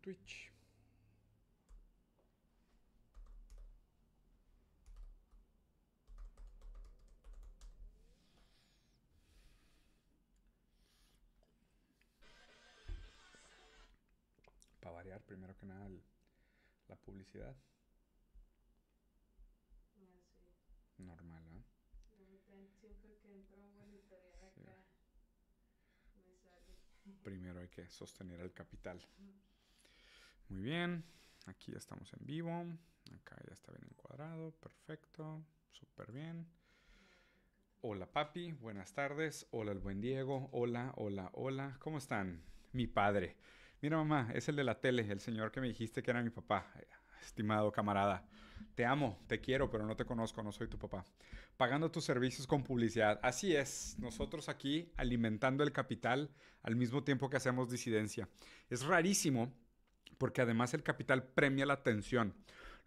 Twitch. Para variar, primero que nada, la publicidad. Normal, ¿ah? Primero hay que sostener el capital. Muy bien, aquí ya estamos en vivo. Acá ya está bien encuadrado, perfecto, súper bien. Hola papi, buenas tardes. Hola el buen Diego. Hola, hola, hola. ¿Cómo están? Mi padre. Mira mamá, es el de la tele, el señor que me dijiste que era mi papá. Estimado camarada, te amo, te quiero, pero no te conozco, no soy tu papá. Pagando tus servicios con publicidad. Así es, nosotros aquí alimentando el capital al mismo tiempo que hacemos disidencia. Es rarísimo porque además el capital premia la atención,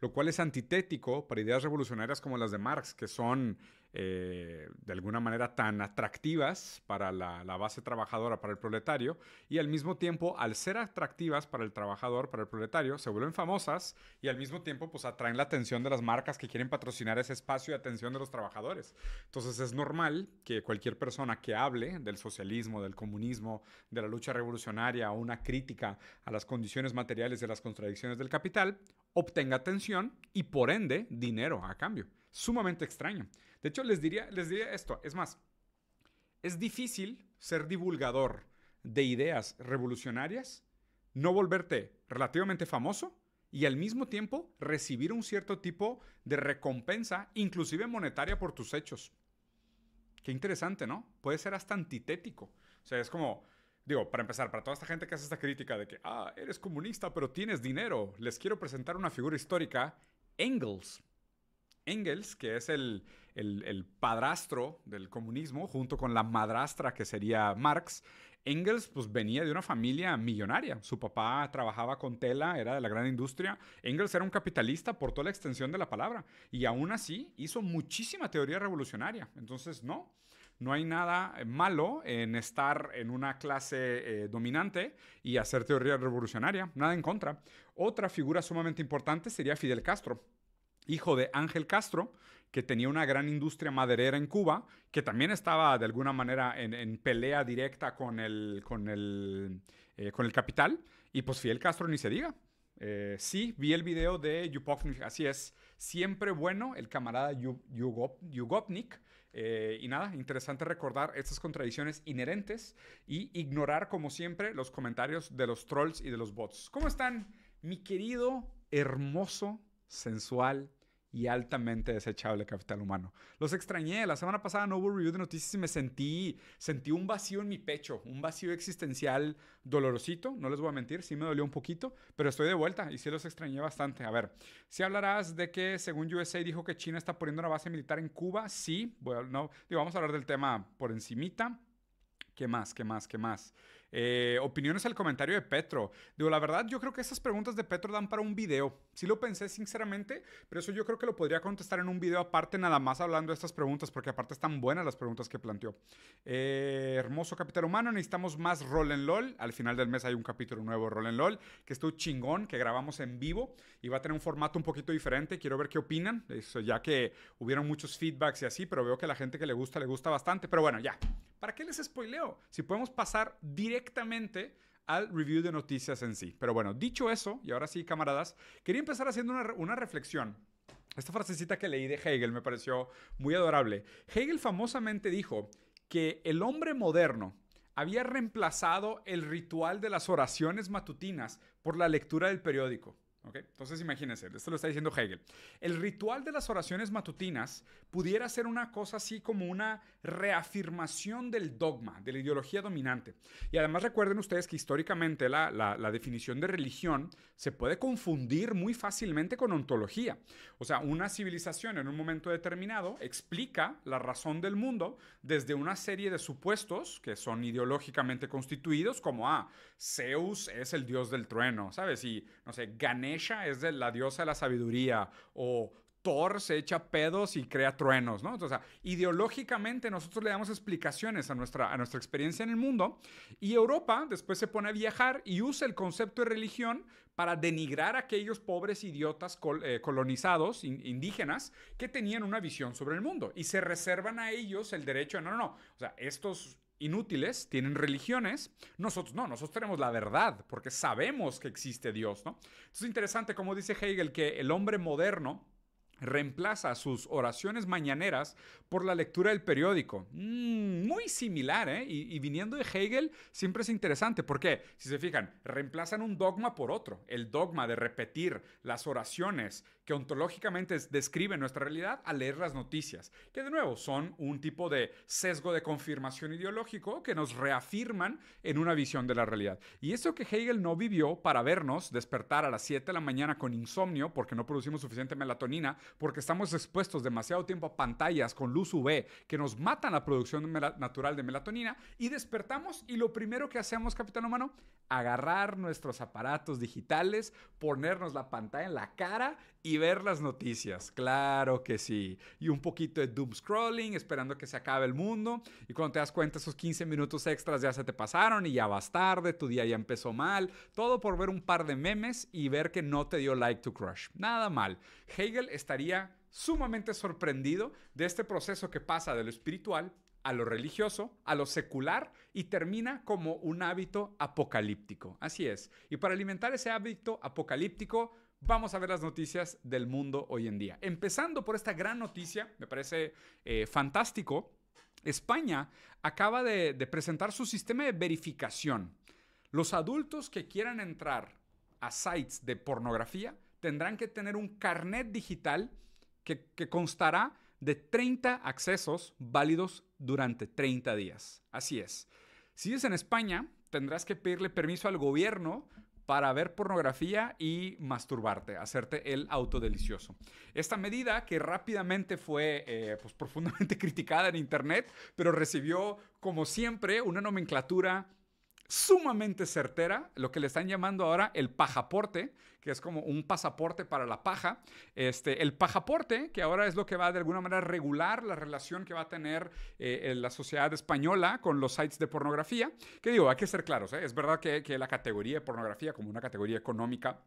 lo cual es antitético para ideas revolucionarias como las de Marx, que son eh, de alguna manera tan atractivas para la, base trabajadora, para el proletario, y al mismo tiempo, al ser atractivas para el trabajador, para el proletario, se vuelven famosas y al mismo tiempo, pues atraen la atención de las marcas que quieren patrocinar ese espacio de atención de los trabajadores. Entonces es normal que cualquier persona que hable del socialismo, del comunismo, de la lucha revolucionaria o una crítica a las condiciones materiales de las contradicciones del capital, obtenga atención y por ende dinero a cambio. Sumamente extraño. De hecho, les diría, les diría esto. Es más, es difícil ser divulgador de ideas revolucionarias, no volverte relativamente famoso y al mismo tiempo recibir un cierto tipo de recompensa, inclusive monetaria, por tus hechos. Qué interesante, ¿no? Puede ser hasta antitético. O sea, es como, digo, para empezar, para toda esta gente que hace esta crítica de que, ah, eres comunista, pero tienes dinero, les quiero presentar una figura histórica, Engels. Engels, que es el, el, padrastro del comunismo, junto con la madrastra que sería Marx, Engels pues venía de una familia millonaria. Su papá trabajaba con tela, era de la gran industria. Engels era un capitalista por toda la extensión de la palabra y aún así hizo muchísima teoría revolucionaria. Entonces, no, no hay nada eh, malo en estar en una clase eh, dominante y hacer teoría revolucionaria, nada en contra. Otra figura sumamente importante sería Fidel Castro, hijo de Ángel Castro, que tenía una gran industria maderera en Cuba, que también estaba de alguna manera en, pelea directa con el, con, el, eh, con el capital. Y pues Fidel Castro ni se diga. Eh, sí, vi el video de Yupovnik, así es. Siempre bueno el camarada Yugovnik. Eh, y nada, interesante recordar estas contradicciones inherentes y ignorar, como siempre, los comentarios de los trolls y de los bots. ¿Cómo están, mi querido, hermoso, sensual, y altamente desechable capital humano. Los extrañé, la semana pasada no hubo review de noticias y me sentí, sentí un vacío en mi pecho, un vacío existencial dolorosito, no les voy a mentir, sí me dolió un poquito, pero estoy de vuelta y sí los extrañé bastante. A ver, si hablarás de que según USA dijo que China está poniendo una base militar en Cuba, sí, bueno, no, vamos a hablar del tema por encimita. ¿Qué más? ¿Qué más? ¿Qué más? Eh, opiniones al comentario de Petro. Digo, la verdad, yo creo que esas preguntas de Petro dan para un video. Si lo pensé sinceramente, pero eso yo creo que lo podría contestar en un video aparte, nada más hablando de estas preguntas, porque aparte están buenas las preguntas que planteó. Eh, hermoso capitán humano, necesitamos más Roll en LOL. Al final del mes hay un capítulo nuevo Roll en LOL, que estuvo chingón, que grabamos en vivo y va a tener un formato un poquito diferente. Quiero ver qué opinan, eso, ya que hubieron muchos feedbacks y así, pero veo que a la gente que le gusta, le gusta bastante. Pero bueno, ya. ¿Para qué les spoileo? Si podemos pasar directamente al review de noticias en sí. Pero bueno, dicho eso, y ahora sí, camaradas, quería empezar haciendo una, reflexión. Esta frasecita que leí de Hegel me pareció muy adorable. Hegel famosamente dijo que el hombre moderno había reemplazado el ritual de las oraciones matutinas por la lectura del periódico. Entonces imagínense, esto lo está diciendo Hegel. El ritual de las oraciones matutinas pudiera ser una cosa así como una reafirmación del dogma, de la ideología dominante. Y además recuerden ustedes que históricamente la, la definición de religión se puede confundir muy fácilmente con ontología. O sea, una civilización en un momento determinado explica la razón del mundo desde una serie de supuestos que son ideológicamente constituidos como, ah, Zeus es el dios del trueno, ¿sabes? Y, no sé, gané es la diosa de la sabiduría o Thor se echa pedos y crea truenos, ¿no? o sea, ideológicamente nosotros le damos explicaciones a nuestra, a nuestra experiencia en el mundo y Europa después se pone a viajar y usa el concepto de religión para denigrar a aquellos pobres idiotas eh, colonizados, indígenas, que tenían una visión sobre el mundo y se reservan a ellos el derecho no, no, no, o sea, estos inútiles, tienen religiones. Nosotros no, nosotros tenemos la verdad, porque sabemos que existe Dios, ¿no? es interesante como dice Hegel que el hombre moderno reemplaza sus oraciones mañaneras por la lectura del periódico. Mm, muy similar, ¿eh? Y, viniendo de Hegel siempre es interesante, porque, si se fijan, reemplazan un dogma por otro. El dogma de repetir las oraciones que ontológicamente describen nuestra realidad al leer las noticias, que de nuevo son un tipo de sesgo de confirmación ideológico que nos reafirman en una visión de la realidad. Y eso que Hegel no vivió para vernos despertar a las 7 de la mañana con insomnio porque no producimos suficiente melatonina porque estamos expuestos demasiado tiempo a pantallas con luz UV que nos matan la producción natural de melatonina y despertamos y lo primero que hacemos, capitán humano, agarrar nuestros aparatos digitales, ponernos la pantalla en la cara y ver las noticias, claro que sí. Y un poquito de doom scrolling, esperando que se acabe el mundo. Y cuando te das cuenta, esos 15 minutos extras ya se te pasaron y ya vas tarde, tu día ya empezó mal. Todo por ver un par de memes y ver que no te dio like to crush. Nada mal. Hegel estaría sumamente sorprendido de este proceso que pasa de lo espiritual a lo religioso, a lo secular y termina como un hábito apocalíptico. Así es. Y para alimentar ese hábito apocalíptico, vamos a ver las noticias del mundo hoy en día. Empezando por esta gran noticia, me parece eh, fantástico, España acaba de, presentar su sistema de verificación. Los adultos que quieran entrar a sites de pornografía tendrán que tener un carnet digital que, que, constará de 30 accesos válidos durante 30 días. Así es. Si es en España, tendrás que pedirle permiso al gobierno para ver pornografía y masturbarte, hacerte el autodelicioso. Esta medida que rápidamente fue eh, pues, profundamente criticada en Internet, pero recibió, como siempre, una nomenclatura sumamente certera, lo que le están llamando ahora el pajaporte, que es como un pasaporte para la paja. Este, el pajaporte, que ahora es lo que va de alguna manera regular la relación que va a tener eh, la sociedad española con los sites de pornografía, que digo, hay que ser claros, ¿eh? es verdad que, que la categoría de pornografía como una categoría económica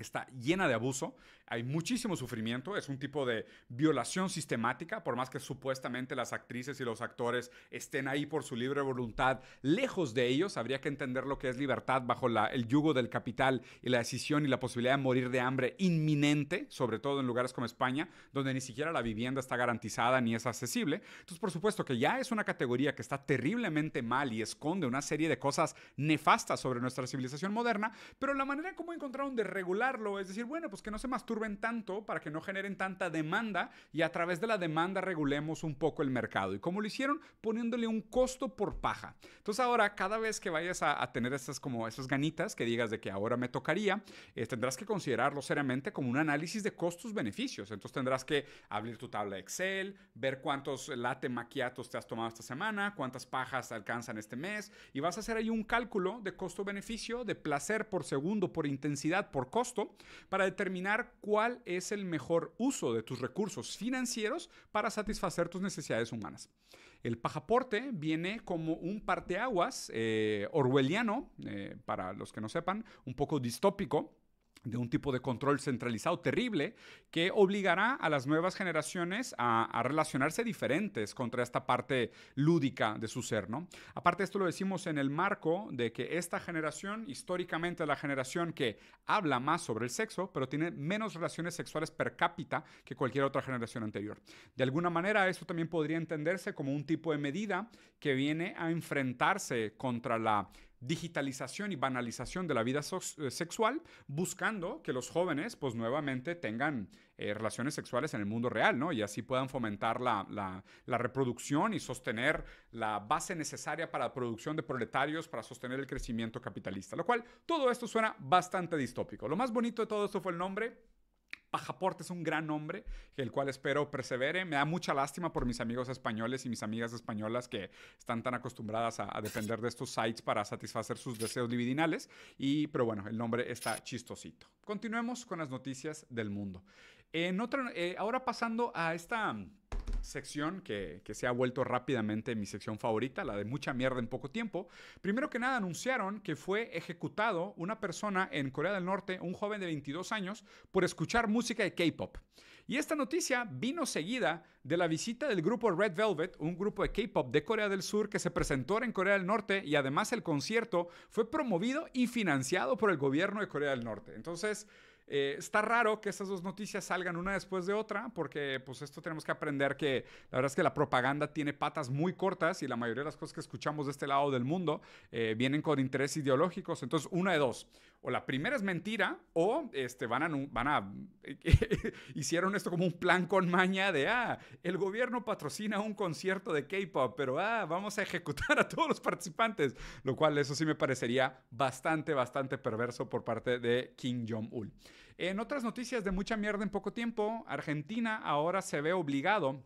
está llena de abuso, hay muchísimo sufrimiento, es un tipo de violación sistemática, por más que supuestamente las actrices y los actores estén ahí por su libre voluntad, lejos de ellos, habría que entender lo que es libertad bajo la, el yugo del capital y la decisión y la posibilidad de morir de hambre inminente, sobre todo en lugares como España, donde ni siquiera la vivienda está garantizada ni es accesible. Entonces, por supuesto que ya es una categoría que está terriblemente mal y esconde una serie de cosas nefastas sobre nuestra civilización moderna, pero la manera como encontraron de regular es decir, bueno, pues que no se masturben tanto para que no generen tanta demanda y a través de la demanda regulemos un poco el mercado. ¿Y como lo hicieron? Poniéndole un costo por paja. Entonces ahora, cada vez que vayas a, tener esas, como esas ganitas que digas de que ahora me tocaría, eh, tendrás que considerarlo seriamente como un análisis de costos-beneficios. Entonces tendrás que abrir tu tabla de Excel, ver cuántos late maquiatos te has tomado esta semana, cuántas pajas alcanzan este mes y vas a hacer ahí un cálculo de costo-beneficio, de placer por segundo, por intensidad, por costo para determinar cuál es el mejor uso de tus recursos financieros para satisfacer tus necesidades humanas. El pajaporte viene como un parteaguas eh, orwelliano, eh, para los que no sepan, un poco distópico de un tipo de control centralizado terrible que obligará a las nuevas generaciones a, relacionarse diferentes contra esta parte lúdica de su ser, Aparte esto lo decimos en el marco de que esta generación, históricamente la generación que habla más sobre el sexo, pero tiene menos relaciones sexuales per cápita que cualquier otra generación anterior. De alguna manera esto también podría entenderse como un tipo de medida que viene a enfrentarse contra la digitalización y banalización de la vida eh, sexual, buscando que los jóvenes pues nuevamente tengan eh, relaciones sexuales en el mundo real, ¿no? Y así puedan fomentar la, reproducción y sostener la base necesaria para la producción de proletarios, para sostener el crecimiento capitalista, lo cual todo esto suena bastante distópico. Lo más bonito de todo esto fue el nombre, Pajaporte es un gran nombre, el cual espero persevere. Me da mucha lástima por mis amigos españoles y mis amigas españolas que están tan acostumbradas a, a depender de estos sites para satisfacer sus deseos libidinales. Y, pero bueno, el nombre está chistosito. Continuemos con las noticias del mundo. En eh, ahora pasando a esta sección que, se ha vuelto rápidamente mi sección favorita, la de mucha mierda en poco tiempo. Primero que nada anunciaron que fue ejecutado una persona en Corea del Norte, un joven de 22 años, por escuchar música de K-Pop. Y esta noticia vino seguida de la visita del grupo Red Velvet, un grupo de K-Pop de Corea del Sur que se presentó en Corea del Norte y además el concierto fue promovido y financiado por el gobierno de Corea del Norte. Entonces, eh, está raro que esas dos noticias salgan una después de otra, porque pues esto tenemos que aprender que la verdad es que la propaganda tiene patas muy cortas y la mayoría de las cosas que escuchamos de este lado del mundo eh, vienen con intereses ideológicos. Entonces, una de dos o la primera es mentira, o este, van a, van a hicieron esto como un plan con maña de, ah, el gobierno patrocina un concierto de K-Pop, pero, ah, vamos a ejecutar a todos los participantes, lo cual eso sí me parecería bastante, bastante perverso por parte de Kim Jong-un. En otras noticias de mucha mierda en poco tiempo, Argentina ahora se ve obligado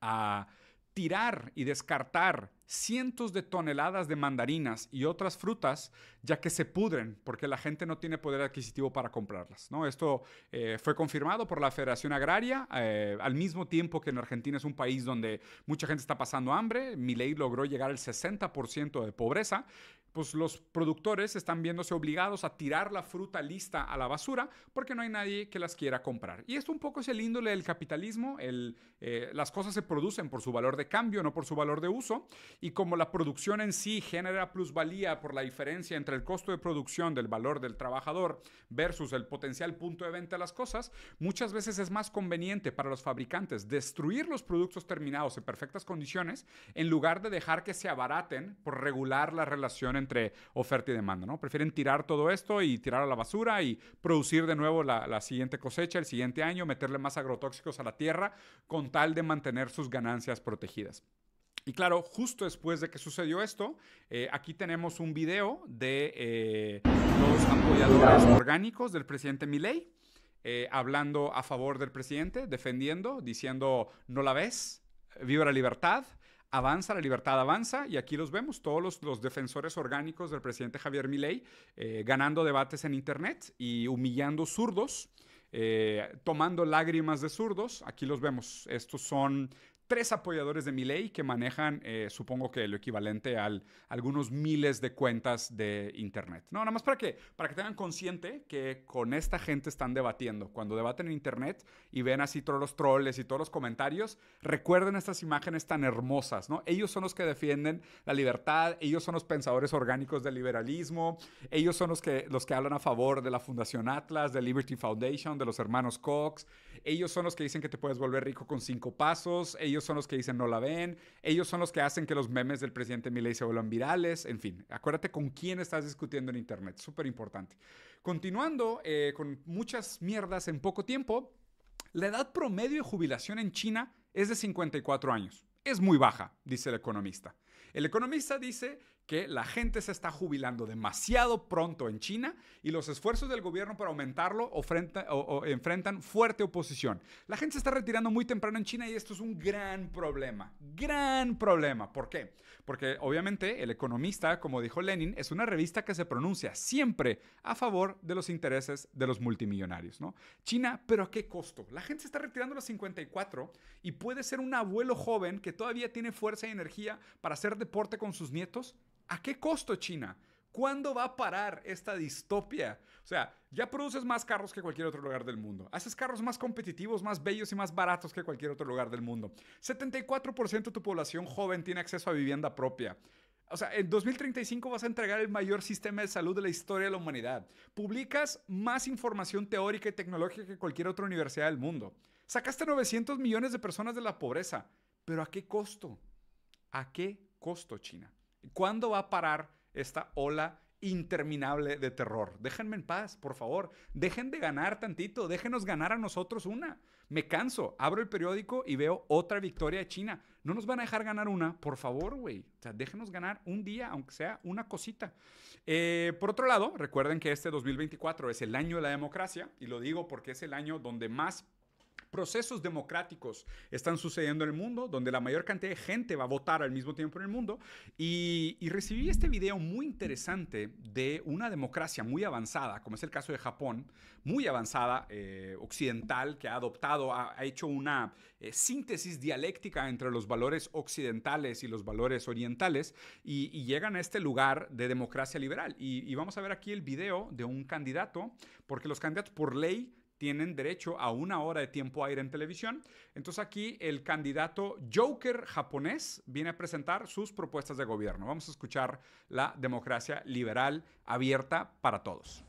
a tirar y descartar cientos de toneladas de mandarinas y otras frutas, ya que se pudren porque la gente no tiene poder adquisitivo para comprarlas. ¿no? Esto eh, fue confirmado por la Federación Agraria, eh, al mismo tiempo que en Argentina es un país donde mucha gente está pasando hambre, Mi ley logró llegar al 60% de pobreza, pues los productores están viéndose obligados a tirar la fruta lista a la basura porque no hay nadie que las quiera comprar. Y esto un poco es el índole del capitalismo, el, eh, las cosas se producen por su valor de cambio, no por su valor de uso, y como la producción en sí genera plusvalía por la diferencia entre el costo de producción del valor del trabajador versus el potencial punto de venta de las cosas, muchas veces es más conveniente para los fabricantes destruir los productos terminados en perfectas condiciones en lugar de dejar que se abaraten por regular la relación entre oferta y demanda, ¿no? Prefieren tirar todo esto y tirar a la basura y producir de nuevo la siguiente cosecha el siguiente año, meterle más agrotóxicos a la tierra con tal de mantener sus ganancias protegidas. Y claro, justo después de que sucedió esto, eh, aquí tenemos un video de eh, los apoyadores orgánicos del presidente Milei, eh, hablando a favor del presidente, defendiendo, diciendo, no la ves, viva la libertad, avanza, la libertad avanza, y aquí los vemos, todos los, los defensores orgánicos del presidente Javier Milei, ganando debates en Internet y humillando zurdos. tomando lágrimas de zurdos, aquí los vemos. Estos son tres apoyadores de mi ley que manejan, eh, supongo que lo equivalente al algunos miles de cuentas de Internet. No, nada más para que, para que tengan consciente que con esta gente están debatiendo. Cuando debaten en Internet y ven así todos los troles y todos los comentarios, recuerden estas imágenes tan hermosas, ¿no? Ellos son los que defienden la libertad, ellos son los pensadores orgánicos del liberalismo, ellos son los que, los que hablan a favor de la Fundación Atlas, de Liberty Foundation, de los hermanos Cox, ellos son los que dicen que te puedes volver rico con cinco pasos, ellos ellos son los que dicen no la ven, ellos son los que hacen que los memes del presidente Milei se vuelvan virales, en fin, acuérdate con quién estás discutiendo en Internet, súper importante. Continuando eh, con muchas mierdas en poco tiempo, la edad promedio de jubilación en China es de 54 años. Es muy baja, dice el economista. El economista dice que la gente se está jubilando demasiado pronto en China y los esfuerzos del gobierno para aumentarlo enfrentan fuerte oposición. La gente se está retirando muy temprano en China y esto es un gran problema, gran problema. ¿Por qué? Porque obviamente El Economista, como dijo Lenin, es una revista que se pronuncia siempre a favor de los intereses de los multimillonarios, ¿no? China, pero ¿a qué costo? La gente se está retirando a los 54 y puede ser un abuelo joven que todavía tiene fuerza y energía para hacer deporte con sus nietos ¿A qué costo China? ¿Cuándo va a parar esta distopia? O sea, ya produces más carros que cualquier otro lugar del mundo. Haces carros más competitivos, más bellos y más baratos que cualquier otro lugar del mundo. 74% de tu población joven tiene acceso a vivienda propia. O sea, en 2035 vas a entregar el mayor sistema de salud de la historia de la humanidad. Publicas más información teórica y tecnológica que cualquier otra universidad del mundo. Sacaste 900 millones de personas de la pobreza. ¿Pero a qué costo? ¿A qué costo, China? ¿Cuándo va a parar esta ola interminable de terror? Déjenme en paz, por favor. Dejen de ganar tantito, déjenos ganar a nosotros una. Me canso, abro el periódico y veo otra victoria de China. No nos van a dejar ganar una, por favor, güey. O sea, déjenos ganar un día, aunque sea una cosita. Eh, por otro lado, recuerden que este 2024 es el año de la democracia, y lo digo porque es el año donde más procesos democráticos están sucediendo en el mundo, donde la mayor cantidad de gente va a votar al mismo tiempo en el mundo. Y, recibí este video muy interesante de una democracia muy avanzada, como es el caso de Japón, muy avanzada, eh, occidental, que ha adoptado, ha, hecho una eh, síntesis dialéctica entre los valores occidentales y los valores orientales, y, llegan a este lugar de democracia liberal. y vamos a ver aquí el video de un candidato, porque los candidatos por ley tienen derecho a una hora de tiempo a aire en televisión. Entonces aquí el candidato Joker japonés viene a presentar sus propuestas de gobierno. Vamos a escuchar la democracia liberal abierta para todos.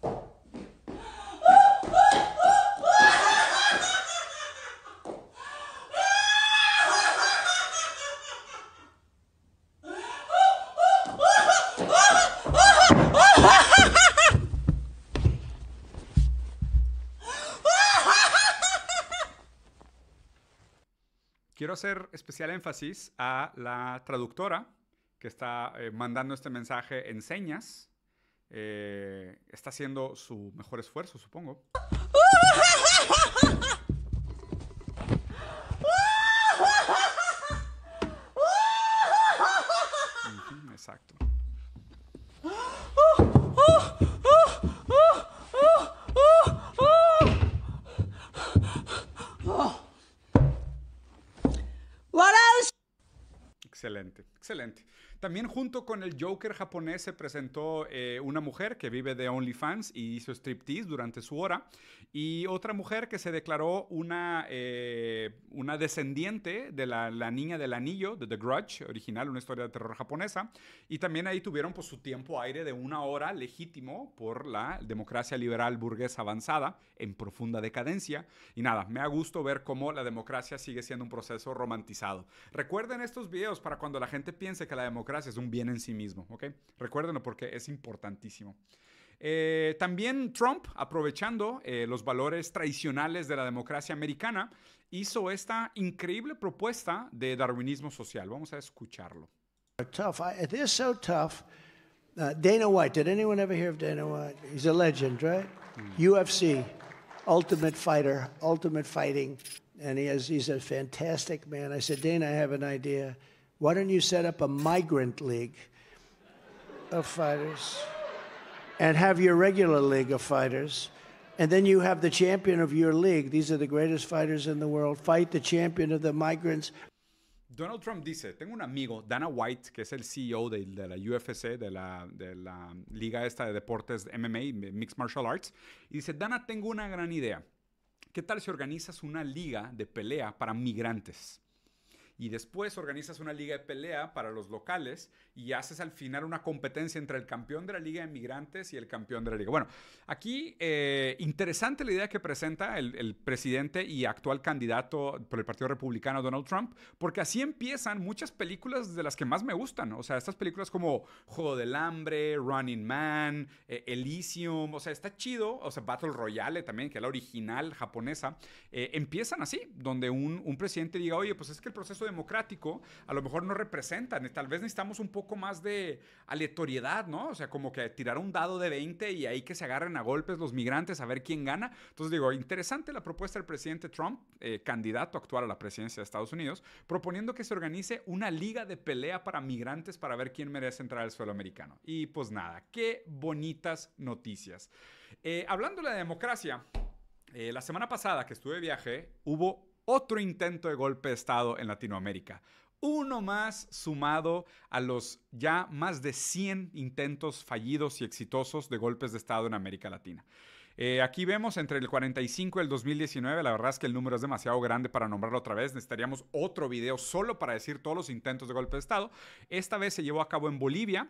hacer especial énfasis a la traductora que está eh, mandando este mensaje en señas. Eh, está haciendo su mejor esfuerzo, supongo. Excelente. También junto con el Joker japonés se presentó eh, una mujer que vive de OnlyFans y hizo striptease durante su hora. Y otra mujer que se declaró una, eh, una descendiente de la, la, niña del anillo, de The Grudge, original, una historia de terror japonesa. Y también ahí tuvieron por pues, su tiempo aire de una hora legítimo por la democracia liberal burguesa avanzada en profunda decadencia. Y nada, me ha gusto ver cómo la democracia sigue siendo un proceso romantizado. Recuerden estos videos para cuando la gente piense que la democracia es un bien en sí mismo, ¿ok? Recuérdenlo porque es importantísimo. Eh, también Trump, aprovechando eh, los valores tradicionales de la democracia americana, hizo esta increíble propuesta de darwinismo social. Vamos a escucharlo. Tough. I, it is so tough. Uh, Dana White. Did anyone ever hear of Dana White? He's a legend, right? Hmm. UFC, ultimate fighter, ultimate fighting, and he has, he's a fantastic man. I said, Dana, I have an idea. Why don't you set up a migrant league of fighters and have your regular league of fighters? And then you have the champion of your league. These are the greatest fighters in the world. Fight the champion of the migrants. Donald Trump dice, tengo un amigo, Dana White, que es el CEO de, la UFC, de la, liga esta de deportes MMA, Mixed Martial Arts, y dice, Dana, tengo una gran idea. ¿Qué tal si organizas una liga de pelea para migrantes? y después organizas una liga de pelea para los locales y haces al final una competencia entre el campeón de la Liga de Migrantes y el campeón de la Liga. Bueno, aquí eh, interesante la idea que presenta el, presidente y actual candidato por el Partido Republicano, Donald Trump, porque así empiezan muchas películas de las que más me gustan. O sea, estas películas como Juego del Hambre, Running Man, eh, Elysium, o sea, está chido. O sea, Battle Royale también, que es la original japonesa. Eh, empiezan así, donde un, un presidente diga, oye, pues es que el proceso democrático a lo mejor no representa tal vez necesitamos un poco poco más de aleatoriedad, ¿no? O sea, como que tirar un dado de 20 y ahí que se agarren a golpes los migrantes a ver quién gana. Entonces digo, interesante la propuesta del presidente Trump, eh, candidato actual a la presidencia de Estados Unidos, proponiendo que se organice una liga de pelea para migrantes para ver quién merece entrar al suelo americano. Y pues nada, qué bonitas noticias. Eh, hablando de la democracia, eh, la semana pasada que estuve de viaje, hubo otro intento de golpe de Estado en Latinoamérica uno más sumado a los ya más de 100 intentos fallidos y exitosos de golpes de Estado en América Latina. Eh, aquí vemos entre el 45 y el 2019, la verdad es que el número es demasiado grande para nombrarlo otra vez, necesitaríamos otro video solo para decir todos los intentos de golpe de Estado. Esta vez se llevó a cabo en Bolivia,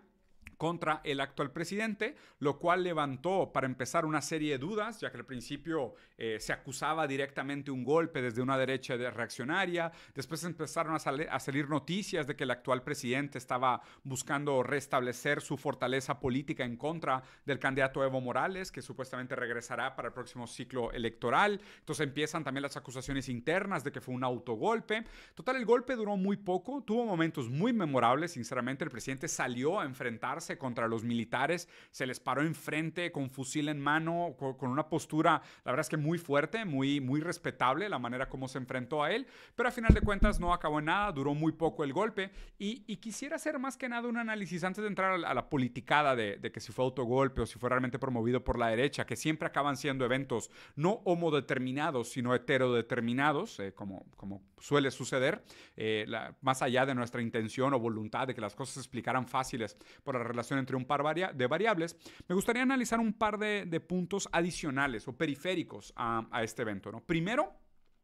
contra el actual presidente, lo cual levantó para empezar una serie de dudas, ya que al principio eh, se acusaba directamente un golpe desde una derecha reaccionaria, después empezaron a, salir noticias de que el actual presidente estaba buscando restablecer su fortaleza política en contra del candidato Evo Morales, que supuestamente regresará para el próximo ciclo electoral, entonces empiezan también las acusaciones internas de que fue un autogolpe. Total, el golpe duró muy poco, tuvo momentos muy memorables, sinceramente el presidente salió a enfrentarse contra los militares, se les paró enfrente con fusil en mano, con, una postura, la verdad es que muy fuerte, muy, muy respetable la manera como se enfrentó a él, pero a final de cuentas no acabó en nada, duró muy poco el golpe y, quisiera hacer más que nada un análisis antes de entrar a la, politicada de, que si fue autogolpe o si fue realmente promovido por la derecha, que siempre acaban siendo eventos no homodeterminados, sino heterodeterminados, eh, como, como suele suceder, eh, más allá de nuestra intención o voluntad de que las cosas se explicaran fáciles por relación entre un par de variables, me gustaría analizar un par de, puntos adicionales o periféricos a, este evento. ¿no? Primero,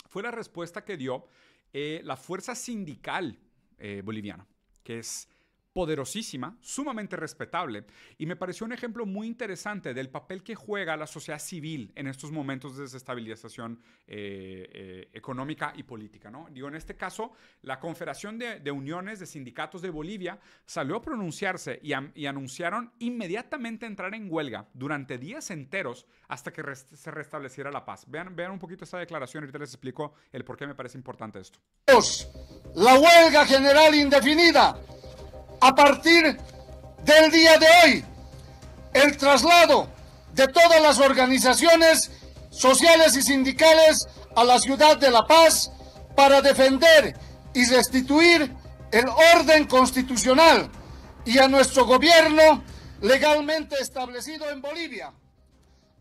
fue la respuesta que dio eh, la fuerza sindical eh, boliviana, que es poderosísima, sumamente respetable, y me pareció un ejemplo muy interesante del papel que juega la sociedad civil en estos momentos de desestabilización eh, eh, económica y política. ¿no? Digo, en este caso, la Confederación de, Uniones de Sindicatos de Bolivia salió a pronunciarse y, anunciaron inmediatamente entrar en huelga durante días enteros hasta que se restableciera la paz. Vean, vean un poquito esta declaración, ahorita les explico el por qué me parece importante esto. La huelga general indefinida a partir del día de hoy el traslado de todas las organizaciones sociales y sindicales a la ciudad de La Paz para defender y restituir el orden constitucional y a nuestro gobierno legalmente establecido en Bolivia.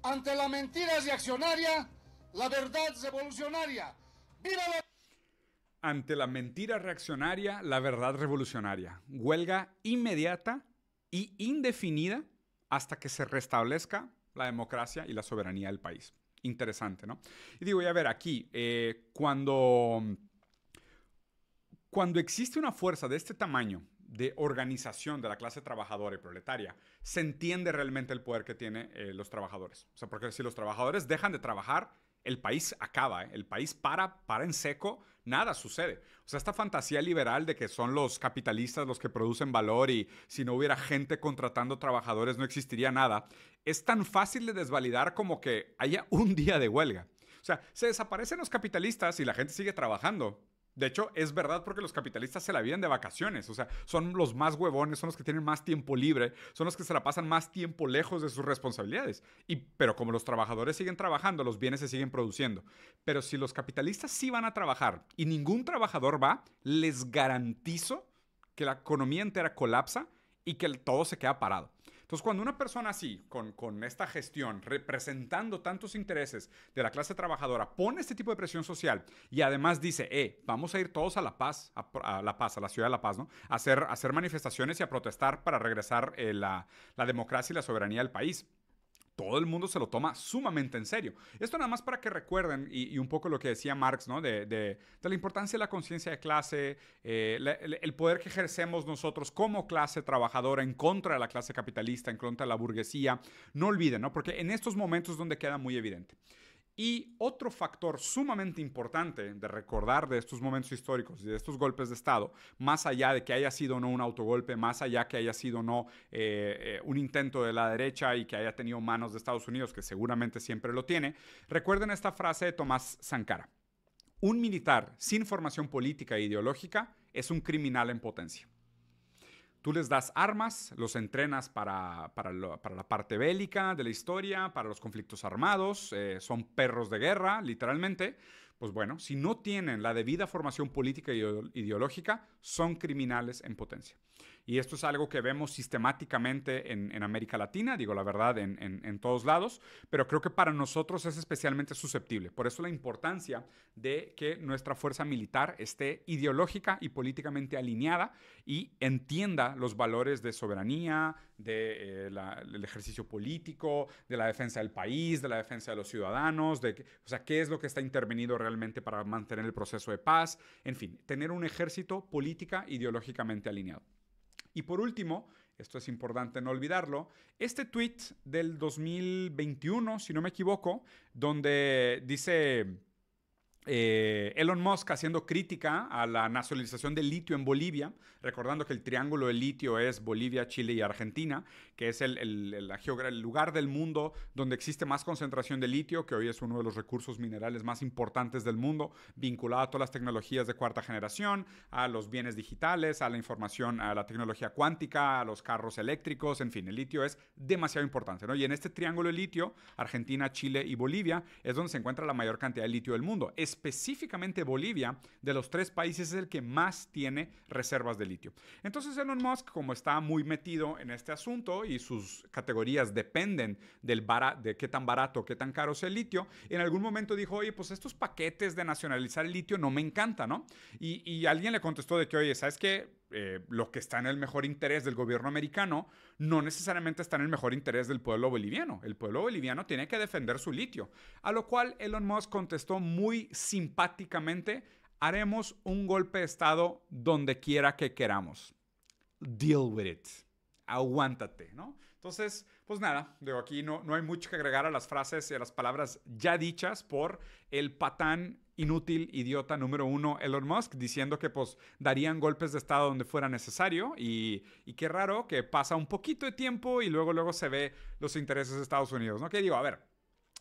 Ante la mentira reaccionaria, la verdad revolucionaria. ¡Viva ante la mentira reaccionaria, la verdad revolucionaria. Huelga inmediata y indefinida hasta que se restablezca la democracia y la soberanía del país. Interesante, ¿no? Y digo, ya a ver, aquí, eh, cuando, cuando existe una fuerza de este tamaño, de organización de la clase trabajadora y proletaria, se entiende realmente el poder que tienen eh, los trabajadores. O sea, porque si los trabajadores dejan de trabajar, el país acaba, ¿eh? el país para, para en seco nada sucede. O sea, esta fantasía liberal de que son los capitalistas los que producen valor y si no hubiera gente contratando trabajadores no existiría nada, es tan fácil de desvalidar como que haya un día de huelga. O sea, se desaparecen los capitalistas y la gente sigue trabajando. De hecho, es verdad porque los capitalistas se la viven de vacaciones, o sea, son los más huevones, son los que tienen más tiempo libre, son los que se la pasan más tiempo lejos de sus responsabilidades. Y pero como los trabajadores siguen trabajando, los bienes se siguen produciendo. Pero si los capitalistas sí van a trabajar y ningún trabajador va, les garantizo que la economía entera colapsa y que todo se queda parado. Entonces, cuando una persona así, con, esta gestión, representando tantos intereses de la clase trabajadora, pone este tipo de presión social y además dice, eh, vamos a ir todos a La Paz, a, La Paz, a la ciudad de La Paz, ¿no? A hacer, manifestaciones y a protestar para regresar eh, la democracia y la soberanía del país todo el mundo se lo toma sumamente en serio. Esto nada más para que recuerden, y, un poco lo que decía Marx, ¿no? De, la importancia de la conciencia de clase, eh, el poder que ejercemos nosotros como clase trabajadora en contra de la clase capitalista, en contra de la burguesía. No olviden, Porque en estos momentos es donde queda muy evidente. Y otro factor sumamente importante de recordar de estos momentos históricos y de estos golpes de Estado, más allá de que haya sido o no un autogolpe, más allá que haya sido o no eh, eh, un intento de la derecha y que haya tenido manos de Estados Unidos, que seguramente siempre lo tiene, recuerden esta frase de Tomás Sankara. Un militar sin formación política e ideológica es un criminal en potencia. Tú les das armas, los entrenas para, para, la parte bélica de la historia, para los conflictos armados, eh, son perros de guerra, literalmente. Pues bueno, si no tienen la debida formación política e ideológica, son criminales en potencia. Y esto es algo que vemos sistemáticamente en, América Latina, digo la verdad, en, todos lados, pero creo que para nosotros es especialmente susceptible. Por eso la importancia de que nuestra fuerza militar esté ideológica y políticamente alineada y entienda los valores de soberanía, eh, del ejercicio político, de la defensa del país, de la defensa de los ciudadanos, de o sea, qué es lo que está intervenido realmente para mantener el proceso de paz, en fin, tener un ejército política ideológicamente alineado. Y por último, esto es importante no olvidarlo, este tweet del 2021, si no me equivoco, donde dice eh, Elon Musk haciendo crítica a la nacionalización del litio en Bolivia, recordando que el triángulo de litio es Bolivia, Chile y Argentina, que es el, lugar del mundo donde existe más concentración de litio, que hoy es uno de los recursos minerales más importantes del mundo, vinculado a todas las tecnologías de cuarta generación, a los bienes digitales, a la información, a la tecnología cuántica, a los carros eléctricos, en fin, el litio es demasiado importante. ¿no? Y en este triángulo de litio, Argentina, Chile y Bolivia, es donde se encuentra la mayor cantidad de litio del mundo. Es específicamente Bolivia, de los tres países es el que más tiene reservas de litio. Entonces Elon Musk, como está muy metido en este asunto y sus categorías dependen del de qué tan barato, qué tan caro es el litio, en algún momento dijo, oye, pues estos paquetes de nacionalizar el litio no me encanta, ¿no? Y, y alguien le contestó de que, oye, ¿sabes qué? Eh, lo que está en el mejor interés del gobierno americano no necesariamente está en el mejor interés del pueblo boliviano. El pueblo boliviano tiene que defender su litio. A lo cual Elon Musk contestó muy simpáticamente, haremos un golpe de Estado donde quiera que queramos. Deal with it. Aguántate, ¿no? Entonces, pues nada, digo, aquí no, no hay mucho que agregar a las frases y a las palabras ya dichas por el patán inútil, idiota número uno, Elon Musk, diciendo que pues darían golpes de Estado donde fuera necesario y, qué raro que pasa un poquito de tiempo y luego luego se ve los intereses de Estados Unidos, ¿no? Que digo, a ver,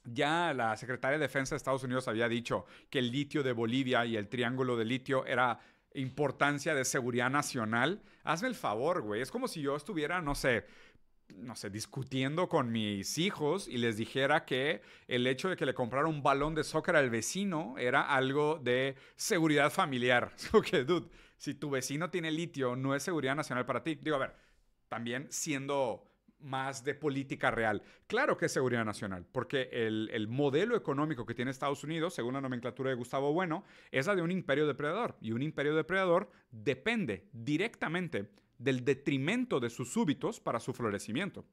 ya la secretaria de Defensa de Estados Unidos había dicho que el litio de Bolivia y el triángulo de litio era importancia de seguridad nacional. Hazme el favor, güey. Es como si yo estuviera, no sé, no sé, discutiendo con mis hijos y les dijera que el hecho de que le comprara un balón de soccer al vecino era algo de seguridad familiar. Ok, dude, si tu vecino tiene litio, no es seguridad nacional para ti. Digo, a ver, también siendo más de política real. Claro que es seguridad nacional, porque el, el, modelo económico que tiene Estados Unidos, según la nomenclatura de Gustavo Bueno, es la de un imperio depredador. Y un imperio depredador depende directamente del detrimento de sus súbitos para su florecimiento.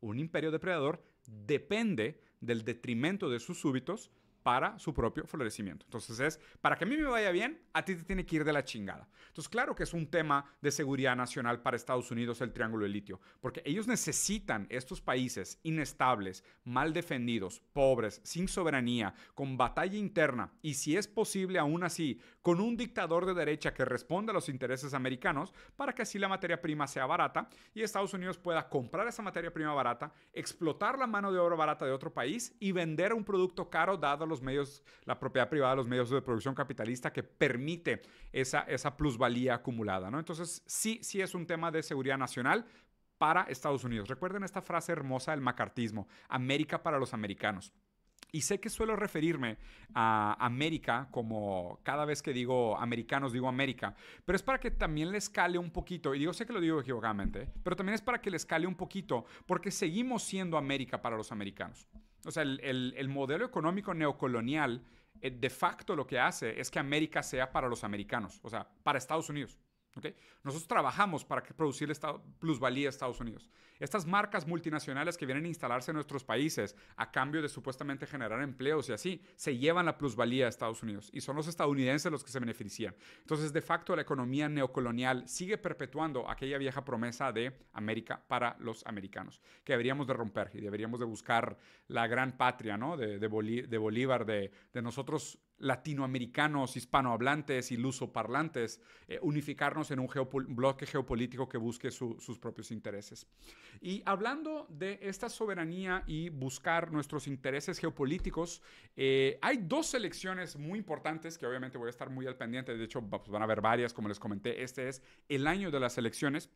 Un imperio depredador depende del detrimento de sus súbitos para su propio florecimiento. Entonces es, para que a mí me vaya bien, a ti te tiene que ir de la chingada. Entonces claro que es un tema de seguridad nacional para Estados Unidos el triángulo de litio, porque ellos necesitan estos países inestables, mal defendidos, pobres, sin soberanía, con batalla interna y si es posible aún así, con un dictador de derecha que responda a los intereses americanos para que así la materia prima sea barata y Estados Unidos pueda comprar esa materia prima barata, explotar la mano de obra barata de otro país y vender un producto caro dado los los medios, la propiedad privada de los medios de producción capitalista que permite esa, esa plusvalía acumulada, ¿no? Entonces, sí, sí es un tema de seguridad nacional para Estados Unidos. Recuerden esta frase hermosa del macartismo, América para los americanos. Y sé que suelo referirme a América como cada vez que digo americanos digo América, pero es para que también les cale un poquito, y digo sé que lo digo equivocadamente, pero también es para que les cale un poquito porque seguimos siendo América para los americanos. O sea, el, modelo económico neocolonial eh, de facto lo que hace es que América sea para los americanos, o sea, para Estados Unidos. Nosotros trabajamos para producir esta plusvalía a Estados Unidos. Estas marcas multinacionales que vienen a instalarse en nuestros países a cambio de supuestamente generar empleos y así, se llevan la plusvalía a Estados Unidos y son los estadounidenses los que se benefician. Entonces, de facto, la economía neocolonial sigue perpetuando aquella vieja promesa de América para los americanos, que deberíamos de romper y deberíamos de buscar la gran patria ¿no? de, Bolívar, de, de nosotros latinoamericanos, hispanohablantes y lusoparlantes, parlantes eh, unificarnos en un bloque geopolítico que busque sus propios intereses. Y hablando de esta soberanía y buscar nuestros intereses geopolíticos, eh, hay dos elecciones muy importantes que obviamente voy a estar muy al pendiente, de hecho pues, van a haber varias, como les comenté, este es el año de las elecciones.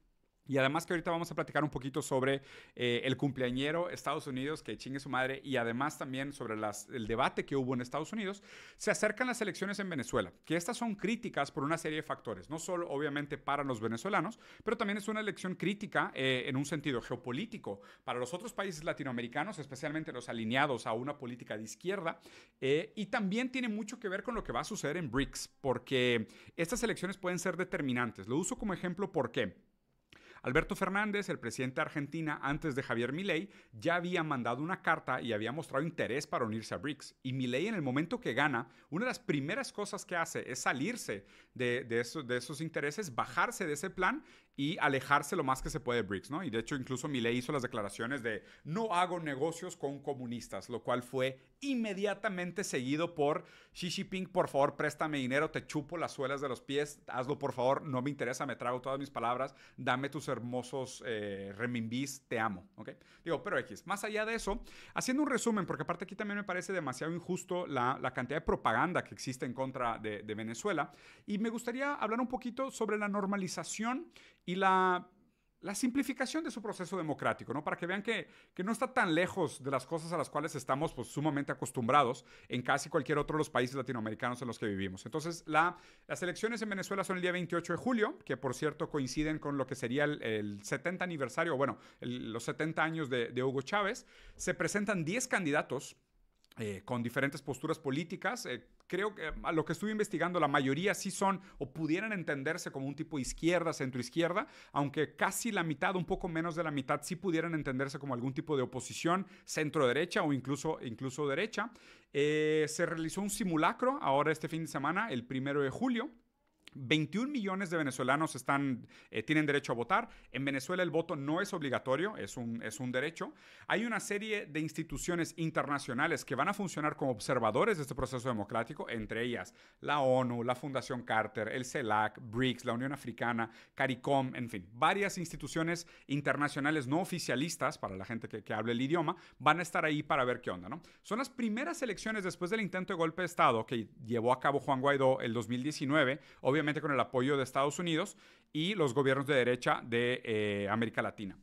Y además que ahorita vamos a platicar un poquito sobre eh, el cumpleañero Estados Unidos, que chingue su madre, y además también sobre el debate que hubo en Estados Unidos, se acercan las elecciones en Venezuela, que estas son críticas por una serie de factores, no solo obviamente para los venezolanos, pero también es una elección crítica eh, en un sentido geopolítico para los otros países latinoamericanos, especialmente los alineados a una política de izquierda, eh, y también tiene mucho que ver con lo que va a suceder en BRICS, porque estas elecciones pueden ser determinantes. Lo uso como ejemplo ¿por porque... Alberto Fernández, el presidente de Argentina antes de Javier Milei, ya había mandado una carta y había mostrado interés para unirse a BRICS. Y Milei en el momento que gana, una de las primeras cosas que hace es salirse de esos intereses, bajarse de ese plan y alejarse lo más que se puede de BRICS, ¿no? Y de hecho, incluso Milei hizo las declaraciones de no hago negocios con comunistas, lo cual fue inmediatamente seguido por Xi Jinping, por favor, préstame dinero, te chupo las suelas de los pies, hazlo por favor, no me interesa, me trago todas mis palabras, dame tus hermosos eh, remimbis, te amo, ¿ok? Digo, pero X, más allá de eso, haciendo un resumen, porque aparte aquí también me parece demasiado injusto la, la cantidad de propaganda que existe en contra de, de Venezuela, y me gustaría hablar un poquito sobre la normalización y la, la simplificación de su proceso democrático, ¿no? Para que vean que, que, no está tan lejos de las cosas a las cuales estamos pues, sumamente acostumbrados en casi cualquier otro de los países latinoamericanos en los que vivimos. Entonces, la, las elecciones en Venezuela son el día 28 de julio, que por cierto coinciden con lo que sería el, 70 aniversario, bueno, los 70 años de, Hugo Chávez. Se presentan 10 candidatos eh, con diferentes posturas políticas. Eh, creo que eh, a lo que estuve investigando, la mayoría sí son o pudieran entenderse como un tipo de izquierda, centroizquierda, aunque casi la mitad, un poco menos de la mitad, sí pudieran entenderse como algún tipo de oposición centro-derecha o incluso, incluso derecha. Eh, se realizó un simulacro ahora este fin de semana, el primero de julio, 21 millones de venezolanos están, eh, tienen derecho a votar. En Venezuela el voto no es obligatorio, es un, es un derecho. Hay una serie de instituciones internacionales que van a funcionar como observadores de este proceso democrático, entre ellas la ONU, la Fundación Carter, el CELAC, BRICS, la Unión Africana, CARICOM, en fin, varias instituciones internacionales no oficialistas, para la gente que, que hable el idioma, van a estar ahí para ver qué onda, ¿no? Son las primeras elecciones después del intento de golpe de Estado que llevó a cabo Juan Guaidó el 2019, obviamente con el apoyo de Estados Unidos y los gobiernos de derecha de eh, América Latina.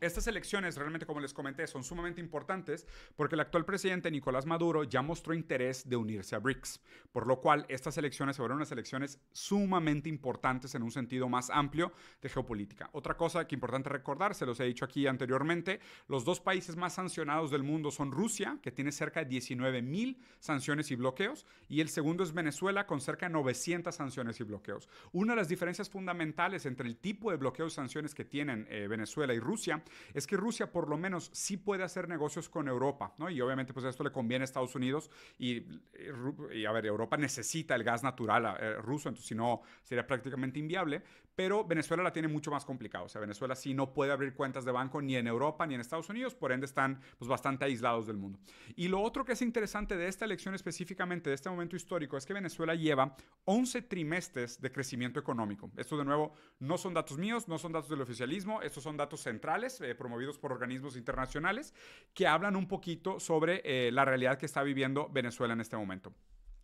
Estas elecciones, realmente como les comenté, son sumamente importantes porque el actual presidente Nicolás Maduro ya mostró interés de unirse a BRICS, por lo cual estas elecciones se fueron unas elecciones sumamente importantes en un sentido más amplio de geopolítica. Otra cosa que importante recordar, se los he dicho aquí anteriormente, los dos países más sancionados del mundo son Rusia, que tiene cerca de 19 mil sanciones y bloqueos, y el segundo es Venezuela, con cerca de 900 sanciones y bloqueos. Una de las diferencias fundamentales entre el tipo de bloqueos y sanciones que tienen eh, Venezuela y Rusia es que Rusia por lo menos sí puede hacer negocios con Europa, ¿no? Y obviamente pues esto le conviene a Estados Unidos eh, y, a ver, Europa necesita el gas natural eh, ruso, entonces si no sería prácticamente inviable, pero Venezuela la tiene mucho más complicado. O sea, Venezuela sí no puede abrir cuentas de banco ni en Europa ni en Estados Unidos, por ende están pues, bastante aislados del mundo. Y lo otro que es interesante de esta elección específicamente, de este momento histórico, es que Venezuela lleva 11 trimestres de crecimiento económico. Esto de nuevo no son datos míos, no son datos del oficialismo, estos son datos centrales eh, promovidos por organismos internacionales que hablan un poquito sobre eh, la realidad que está viviendo Venezuela en este momento.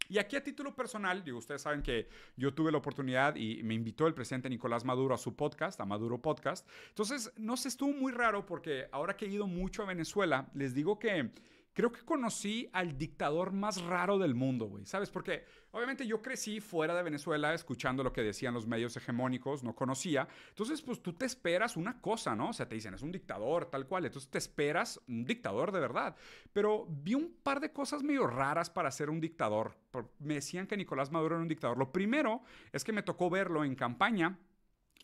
Y aquí a título personal, digo, ustedes saben que yo tuve la oportunidad y me invitó el presidente Nicolás Maduro a su podcast, a Maduro Podcast. Entonces, no sé, estuvo muy raro porque ahora que he ido mucho a Venezuela, les digo que creo que conocí al dictador más raro del mundo, güey. ¿Sabes? Porque obviamente yo crecí fuera de Venezuela escuchando lo que decían los medios hegemónicos, no conocía. Entonces, pues tú te esperas una cosa, ¿no? O sea, te dicen, es un dictador, tal cual. Entonces te esperas un dictador de verdad. Pero vi un par de cosas medio raras para ser un dictador. Me decían que Nicolás Maduro era un dictador. Lo primero es que me tocó verlo en campaña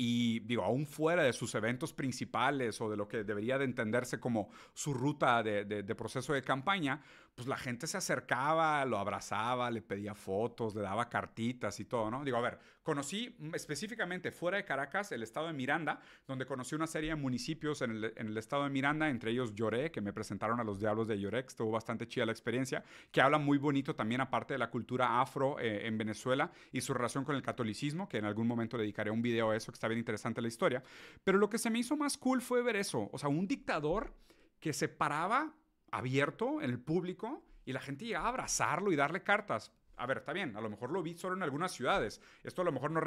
y digo, aún fuera de sus eventos principales o de lo que debería de entenderse como su ruta de, de proceso de campaña, pues la gente se acercaba, lo abrazaba, le pedía fotos, le daba cartitas y todo, ¿no? Digo, a ver, conocí específicamente fuera de Caracas el estado de Miranda, donde conocí una serie de municipios en el, estado de Miranda, entre ellos Lloré, que me presentaron a los Diablos de Lloré, estuvo bastante chida la experiencia, que habla muy bonito también aparte de la cultura afro eh, en Venezuela y su relación con el catolicismo, que en algún momento dedicaré un video a eso, que está bien interesante la historia. Pero lo que se me hizo más cool fue ver eso, o sea, un dictador que se paraba abierto en el público y la gente llegaba a abrazarlo y darle cartas. A ver, está bien, a lo mejor lo vi solo en algunas ciudades. Esto a lo mejor no,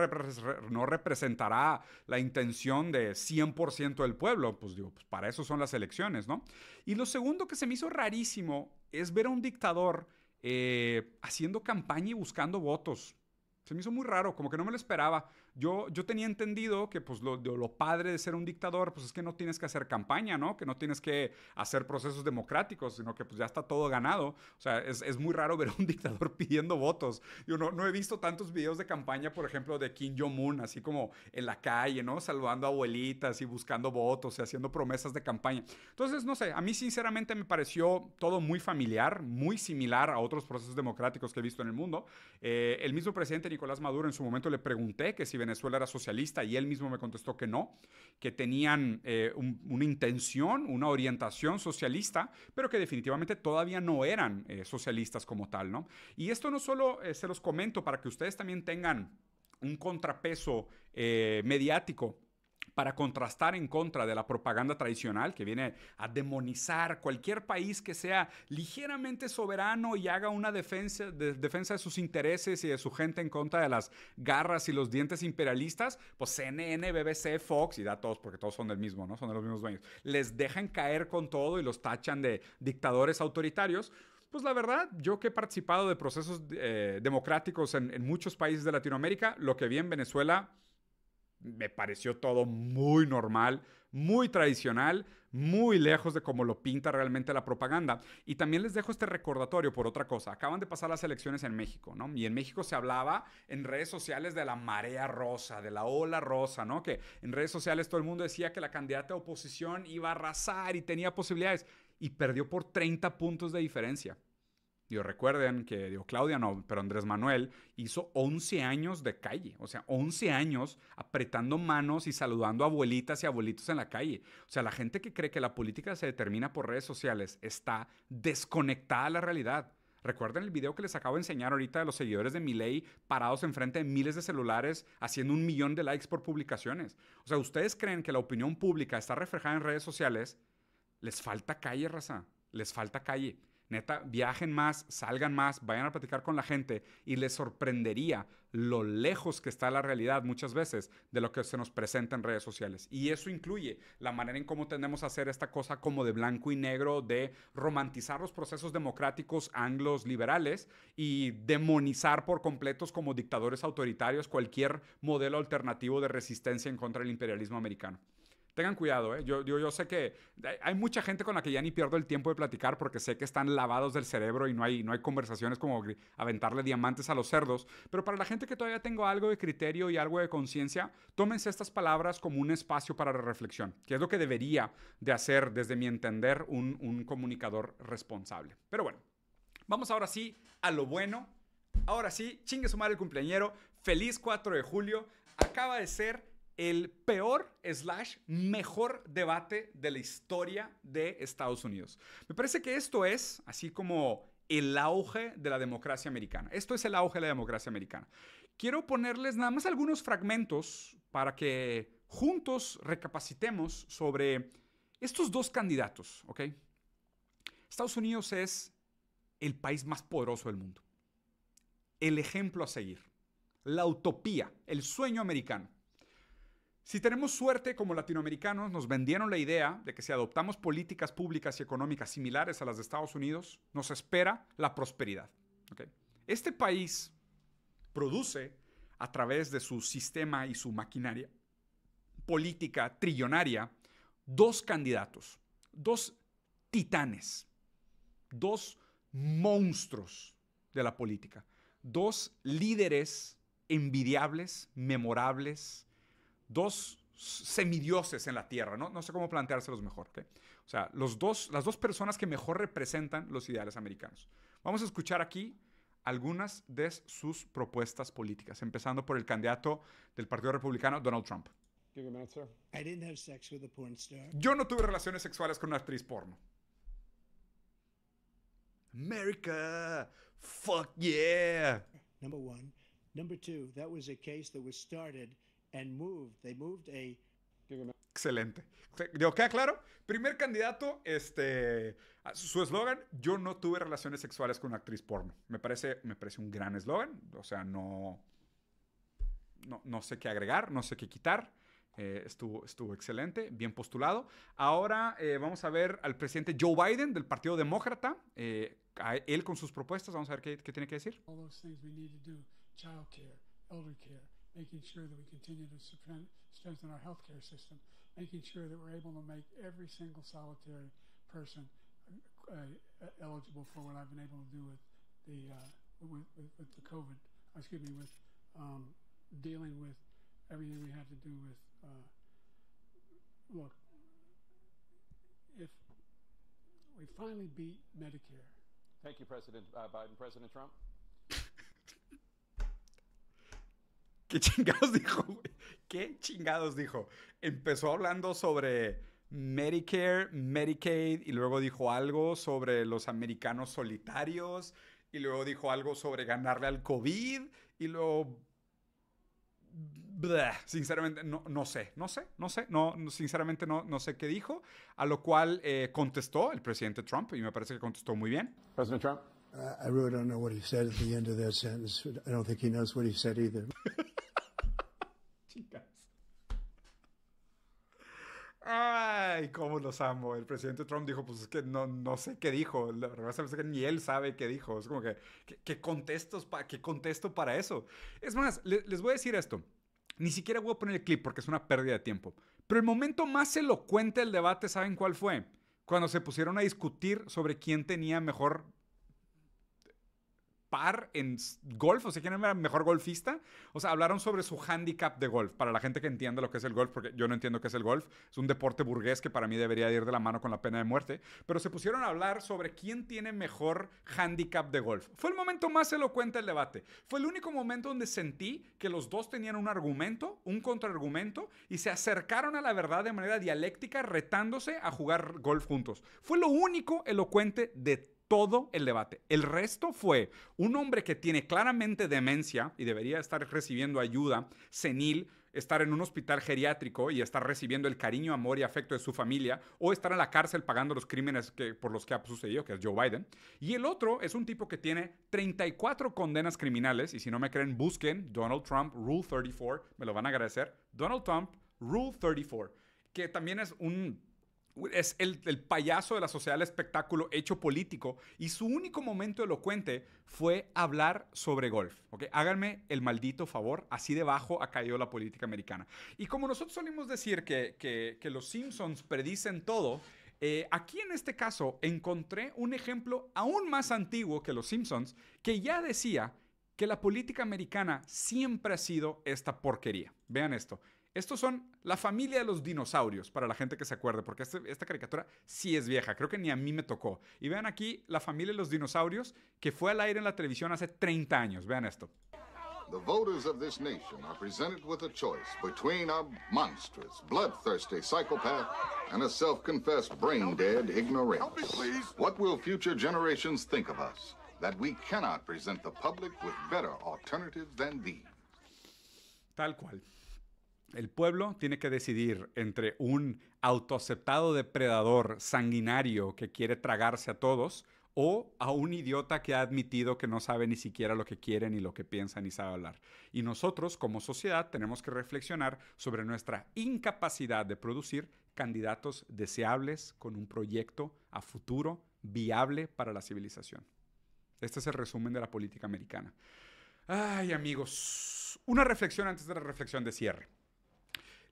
no representará la intención de 100% del pueblo. Pues digo, pues para eso son las elecciones, ¿no? Y lo segundo que se me hizo rarísimo es ver a un dictador eh, haciendo campaña y buscando votos. Se me hizo muy raro, como que no me lo esperaba. Yo, yo tenía entendido que pues lo, lo, padre de ser un dictador pues es que no tienes que hacer campaña, ¿no? Que no tienes que hacer procesos democráticos, sino que pues ya está todo ganado. O sea, es, es muy raro ver a un dictador pidiendo votos. Yo no, no he visto tantos videos de campaña, por ejemplo, de Kim Jong-un, así como en la calle, ¿no? Saludando a abuelitas y buscando votos y haciendo promesas de campaña. Entonces, no sé, a mí sinceramente me pareció todo muy familiar, muy similar a otros procesos democráticos que he visto en el mundo. Eh, el mismo presidente Nicolás Maduro en su momento le pregunté que si Venezuela era socialista y él mismo me contestó que no, que tenían eh, una intención, una orientación socialista, pero que definitivamente todavía no eran eh, socialistas como tal, ¿no? Y esto no solo eh, se los comento para que ustedes también tengan un contrapeso mediático para contrastar en contra de la propaganda tradicional que viene a demonizar cualquier país que sea ligeramente soberano y haga una defensa de, defensa de sus intereses y de su gente en contra de las garras y los dientes imperialistas, pues CNN, BBC, Fox y da todos, porque todos son del mismo, ¿no? Son de los mismos dueños. Les dejan caer con todo y los tachan de dictadores autoritarios pues la verdad, yo que he participado de procesos eh, democráticos en, en, muchos países de Latinoamérica, lo que vi en Venezuela me pareció todo muy normal, muy tradicional, muy lejos de cómo lo pinta realmente la propaganda. Y también les dejo este recordatorio por otra cosa. Acaban de pasar las elecciones en México, ¿no? Y en México se hablaba en redes sociales de la marea rosa, de la ola rosa, ¿no? Que en redes sociales todo el mundo decía que la candidata de oposición iba a arrasar y tenía posibilidades. Y perdió por 30 puntos de diferencia. Digo, recuerden que, digo, Claudia no, pero Andrés Manuel hizo 11 años de calle, o sea, 11 años apretando manos y saludando a abuelitas y abuelitos en la calle. O sea, la gente que cree que la política se determina por redes sociales está desconectada de la realidad. Recuerden el video que les acabo de enseñar ahorita de los seguidores de ley parados enfrente de miles de celulares haciendo un millón de likes por publicaciones. O sea, ¿ustedes creen que la opinión pública está reflejada en redes sociales? Les falta calle, raza. Les falta calle. Neta, viajen más, salgan más, vayan a platicar con la gente y les sorprendería lo lejos que está la realidad muchas veces de lo que se nos presenta en redes sociales. Y eso incluye la manera en cómo tendemos a hacer esta cosa como de blanco y negro, de romantizar los procesos democráticos anglos liberales y demonizar por completos como dictadores autoritarios cualquier modelo alternativo de resistencia en contra del imperialismo americano. Tengan cuidado, ¿eh? Yo, sé que hay mucha gente con la que ya ni pierdo el tiempo de platicar porque sé que están lavados del cerebro y no hay, no hay conversaciones como aventarle diamantes a los cerdos. Pero para la gente que todavía tengo algo de criterio y algo de conciencia, tómense estas palabras como un espacio para la reflexión, que es lo que debería de hacer, desde mi entender, un, comunicador responsable. Pero bueno, vamos ahora sí a lo bueno. Ahora sí, chingue sumar el cumpleañero. Feliz 4 de julio. Acaba de ser el peor slash mejor debate de la historia de Estados Unidos. Me parece que esto es así como el auge de la democracia americana. Esto es el auge de la democracia americana. Quiero ponerles nada más algunos fragmentos para que juntos recapacitemos sobre estos dos candidatos, ¿ok? Estados Unidos es el país más poderoso del mundo. El ejemplo a seguir, la utopía, el sueño americano. Si tenemos suerte como latinoamericanos, nos vendieron la idea de que si adoptamos políticas públicas y económicas similares a las de Estados Unidos, nos espera la prosperidad. Este país produce a través de su sistema y su maquinaria política trillonaria dos candidatos, dos titanes, dos monstruos de la política, dos líderes envidiables, memorables, dos semidioses en la tierra, ¿no? No sé cómo planteárselos mejor. O sea, los dos, las dos personas que mejor representan los ideales americanos. Vamos a escuchar aquí algunas de sus propuestas políticas, empezando por el candidato del Partido Republicano, Donald Trump. Yo no tuve relaciones sexuales con una actriz porno. America, fuck yeah. Number one, number two, that was a case that was started and moved. Excelente. ¿Yo queda claro? Primer candidato, este, su eslogan, yo no tuve relaciones sexuales con una actriz porno. Me parece, me parece un gran eslogan. O sea, no, no, no, sé qué agregar, no sé qué quitar. Eh, estuvo, estuvo excelente, bien postulado. Ahora eh, vamos a ver al presidente Joe Biden del Partido Demócrata, eh, él con sus propuestas. Vamos a ver qué, qué tiene que decir. All making sure that we continue to strengthen our healthcare system, making sure that we're able to make every single solitary person uh, uh, eligible for what I've been able to do with the uh, with, with, with, the COVID. Excuse me, with um, dealing with everything we have to do with. Uh, look, if we finally beat Medicare. Thank you, President uh, Biden. President Trump. ¿Qué chingados dijo, ¿Qué chingados dijo? Empezó hablando sobre Medicare, Medicaid, y luego dijo algo sobre los americanos solitarios, y luego dijo algo sobre ganarle al COVID, y luego... sinceramente, no, no, sé, no sé, no sé, no, sinceramente no, no sé qué dijo, a lo cual eh, contestó el presidente Trump, y me parece que contestó muy bien. Presidente Trump. Ay, cómo los amo. El presidente Trump dijo, pues es que no, no sé qué dijo. La verdad es que ni él sabe qué dijo. Es como que, ¿qué contestos qué contesto para eso? Es más, les voy a decir esto. Ni siquiera voy a poner el clip porque es una pérdida de tiempo. Pero el momento más elocuente del debate, ¿saben cuál fue? Cuando se pusieron a discutir sobre quién tenía mejor en golf, o sea, quién era mejor golfista. O sea, hablaron sobre su handicap de golf, para la gente que entiende lo que es el golf, porque yo no entiendo qué es el golf, es un deporte burgués que para mí debería ir de la mano con la pena de muerte, pero se pusieron a hablar sobre quién tiene mejor handicap de golf. Fue el momento más elocuente del debate, fue el único momento donde sentí que los dos tenían un argumento, un contraargumento, y se acercaron a la verdad de manera dialéctica, retándose a jugar golf juntos. Fue lo único elocuente de todo el debate. El resto fue un hombre que tiene claramente demencia y debería estar recibiendo ayuda senil, estar en un hospital geriátrico y estar recibiendo el cariño, amor y afecto de su familia, o estar en la cárcel pagando los crímenes que, por los que ha sucedido, que es Joe Biden. Y el otro es un tipo que tiene 34 condenas criminales, y si no me creen, busquen Donald Trump Rule 34, me lo van a agradecer. Donald Trump Rule 34, que también es un es el, payaso de la sociedad espectáculo hecho político y su único momento elocuente fue hablar sobre golf. ¿okay? Háganme el maldito favor, así debajo ha caído la política americana. Y como nosotros solimos decir que, los Simpsons predicen todo, eh, aquí en este caso encontré un ejemplo aún más antiguo que los Simpsons que ya decía que la política americana siempre ha sido esta porquería. Vean esto. Estos son la familia de los dinosaurios, para la gente que se acuerde, porque este, esta caricatura sí es vieja, creo que ni a mí me tocó. Y vean aquí la familia de los dinosaurios que fue al aire en la televisión hace 30 años, vean esto. The voters of this nation are presented with a choice between a monstrous, bloodthirsty psychopath and a self-confessed brain-dead please. What will future generations think of us that we cannot present the public with better alternatives than these? Tal cual el pueblo tiene que decidir entre un autoaceptado depredador sanguinario que quiere tragarse a todos o a un idiota que ha admitido que no sabe ni siquiera lo que quiere, ni lo que piensa, ni sabe hablar. Y nosotros, como sociedad, tenemos que reflexionar sobre nuestra incapacidad de producir candidatos deseables con un proyecto a futuro viable para la civilización. Este es el resumen de la política americana. Ay, amigos, una reflexión antes de la reflexión de cierre.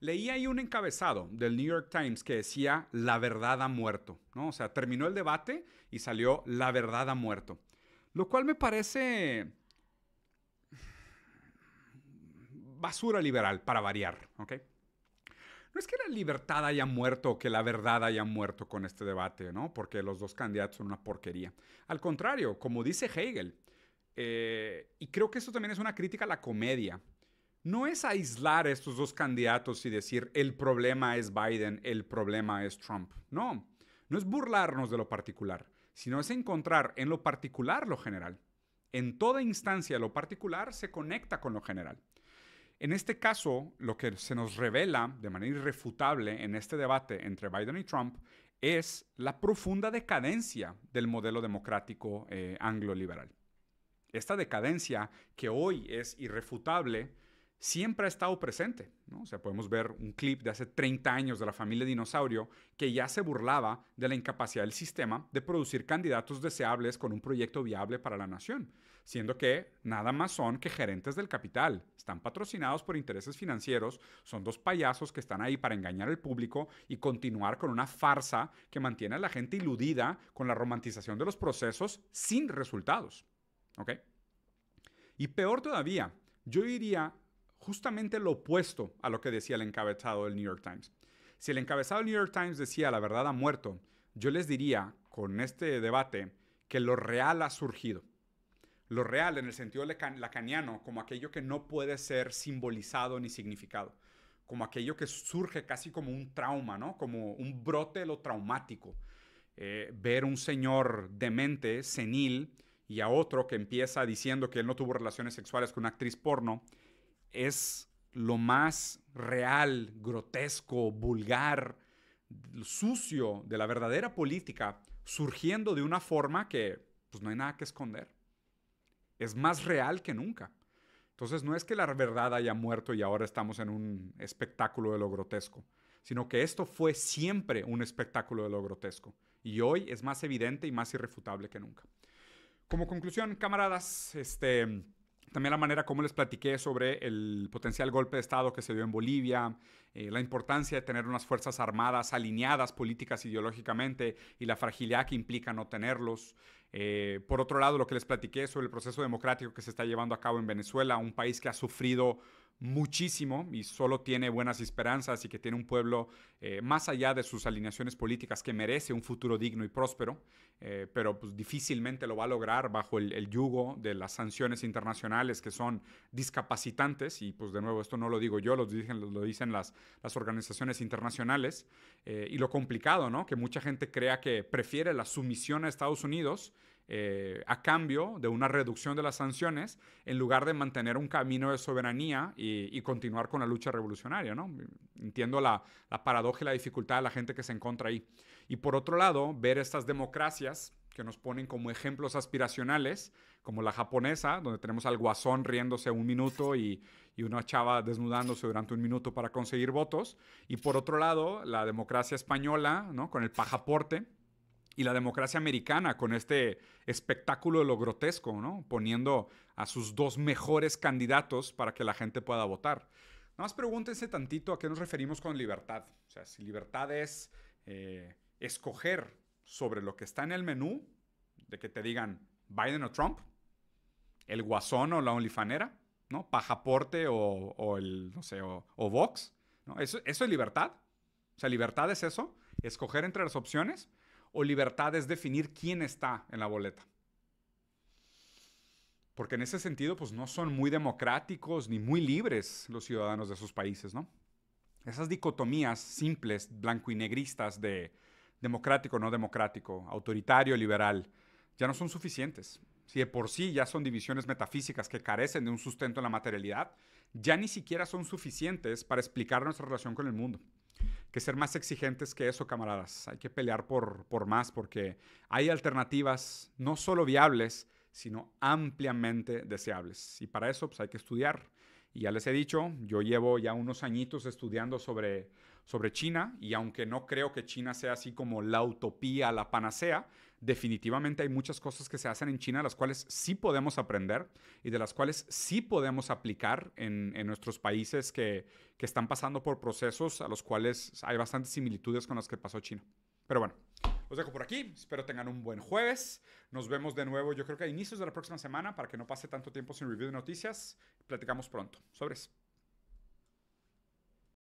Leí ahí un encabezado del New York Times que decía la verdad ha muerto, ¿no? O sea, terminó el debate y salió la verdad ha muerto. Lo cual me parece basura liberal para variar, No es que la libertad haya muerto o que la verdad haya muerto con este debate, ¿no? Porque los dos candidatos son una porquería. Al contrario, como dice Hegel, eh, y creo que eso también es una crítica a la comedia, no es aislar a estos dos candidatos y decir el problema es Biden, el problema es Trump. No, no es burlarnos de lo particular, sino es encontrar en lo particular lo general. En toda instancia lo particular se conecta con lo general. En este caso, lo que se nos revela de manera irrefutable en este debate entre Biden y Trump es la profunda decadencia del modelo democrático eh, anglo-liberal. Esta decadencia, que hoy es irrefutable, siempre ha estado presente. ¿no? O sea, podemos ver un clip de hace 30 años de la familia dinosaurio que ya se burlaba de la incapacidad del sistema de producir candidatos deseables con un proyecto viable para la nación, siendo que nada más son que gerentes del capital, están patrocinados por intereses financieros, son dos payasos que están ahí para engañar al público y continuar con una farsa que mantiene a la gente iludida con la romantización de los procesos sin resultados. ¿Ok? Y peor todavía, yo diría justamente lo opuesto a lo que decía el encabezado del New York Times. Si el encabezado del New York Times decía la verdad ha muerto, yo les diría con este debate que lo real ha surgido. Lo real en el sentido lacaniano como aquello que no puede ser simbolizado ni significado, como aquello que surge casi como un trauma, ¿no? como un brote lo traumático. Eh, ver un señor demente, senil, y a otro que empieza diciendo que él no tuvo relaciones sexuales con una actriz porno, es lo más real, grotesco, vulgar, sucio de la verdadera política surgiendo de una forma que pues no hay nada que esconder. Es más real que nunca. Entonces no es que la verdad haya muerto y ahora estamos en un espectáculo de lo grotesco, sino que esto fue siempre un espectáculo de lo grotesco y hoy es más evidente y más irrefutable que nunca. Como conclusión, camaradas, este también la manera como les platiqué sobre el potencial golpe de Estado que se dio en Bolivia, eh, la importancia de tener unas fuerzas armadas alineadas políticas ideológicamente y la fragilidad que implica no tenerlos. Eh, por otro lado, lo que les platiqué sobre el proceso democrático que se está llevando a cabo en Venezuela, un país que ha sufrido muchísimo y solo tiene buenas esperanzas y que tiene un pueblo eh, más allá de sus alineaciones políticas que merece un futuro digno y próspero, eh, pero pues difícilmente lo va a lograr bajo el, yugo de las sanciones internacionales que son discapacitantes y pues de nuevo esto no lo digo yo, lo dicen, las, las organizaciones internacionales eh, y lo complicado, ¿no? Que mucha gente crea que prefiere la sumisión a Estados Unidos eh, a cambio de una reducción de las sanciones en lugar de mantener un camino de soberanía y, continuar con la lucha revolucionaria. ¿no? Entiendo la, paradoja y la dificultad de la gente que se encuentra ahí. Y por otro lado, ver estas democracias que nos ponen como ejemplos aspiracionales, como la japonesa, donde tenemos al guasón riéndose un minuto y, y una chava desnudándose durante un minuto para conseguir votos. Y por otro lado, la democracia española, ¿no? con el pajaporte, y la democracia americana con este espectáculo de lo grotesco, ¿no? Poniendo a sus dos mejores candidatos para que la gente pueda votar. Nada más pregúntense tantito a qué nos referimos con libertad. O sea, si libertad es eh, escoger sobre lo que está en el menú, de que te digan Biden o Trump, el guasón o la olifanera, ¿no? Pajaporte o, el, no sé, o, Vox, ¿no? ¿Eso, ¿Eso es libertad? O sea, libertad es eso, escoger entre las opciones o libertad es definir quién está en la boleta. Porque en ese sentido, pues no son muy democráticos ni muy libres los ciudadanos de esos países, ¿no? Esas dicotomías simples, blanco y negristas de democrático, no democrático, autoritario, liberal, ya no son suficientes. Si de por sí ya son divisiones metafísicas que carecen de un sustento en la materialidad, ya ni siquiera son suficientes para explicar nuestra relación con el mundo que ser más exigentes que eso, camaradas. Hay que pelear por, más porque hay alternativas no solo viables, sino ampliamente deseables. Y para eso pues, hay que estudiar. Y ya les he dicho, yo llevo ya unos añitos estudiando sobre, sobre China y aunque no creo que China sea así como la utopía, la panacea, definitivamente hay muchas cosas que se hacen en China, las cuales sí podemos aprender y de las cuales sí podemos aplicar en, nuestros países que, están pasando por procesos a los cuales hay bastantes similitudes con las que pasó China. Pero bueno, os dejo por aquí, espero tengan un buen jueves, nos vemos de nuevo yo creo que a inicios de la próxima semana para que no pase tanto tiempo sin review de noticias, platicamos pronto, sobres.